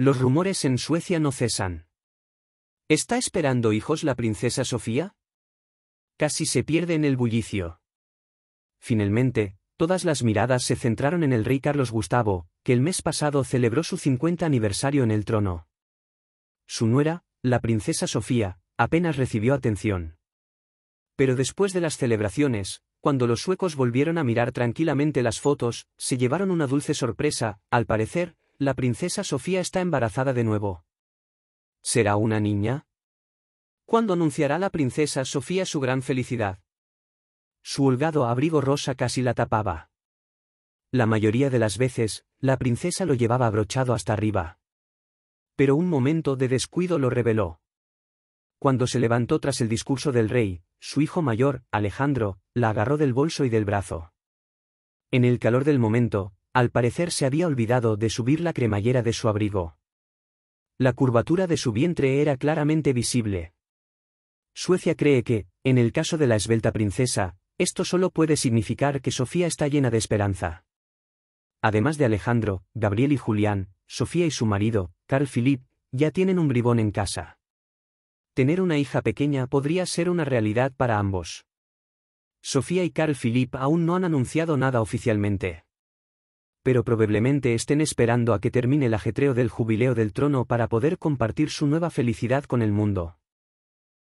Los rumores en Suecia no cesan. ¿Está esperando hijos la princesa Sofía? Casi se pierde en el bullicio. Finalmente, todas las miradas se centraron en el rey Carlos Gustavo, que el mes pasado celebró su 50 aniversario en el trono. Su nuera, la princesa Sofía, apenas recibió atención. Pero después de las celebraciones, cuando los suecos volvieron a mirar tranquilamente las fotos, se llevaron una dulce sorpresa, al parecer, la princesa Sofía está embarazada de nuevo. ¿Será una niña? ¿Cuándo anunciará la princesa Sofía su gran felicidad? Su holgado abrigo rosa casi la tapaba. La mayoría de las veces, la princesa lo llevaba abrochado hasta arriba. Pero un momento de descuido lo reveló. Cuando se levantó tras el discurso del rey, su hijo mayor, Alejandro, la agarró del bolso y del brazo. En el calor del momento, al parecer se había olvidado de subir la cremallera de su abrigo. La curvatura de su vientre era claramente visible. Suecia cree que, en el caso de la esbelta princesa, esto solo puede significar que Sofía está llena de esperanza. Además de Alejandro, Gabriel y Julián, Sofía y su marido, Carl Philippe, ya tienen un bribón en casa. Tener una hija pequeña podría ser una realidad para ambos. Sofía y Carl Philippe aún no han anunciado nada oficialmente pero probablemente estén esperando a que termine el ajetreo del jubileo del trono para poder compartir su nueva felicidad con el mundo.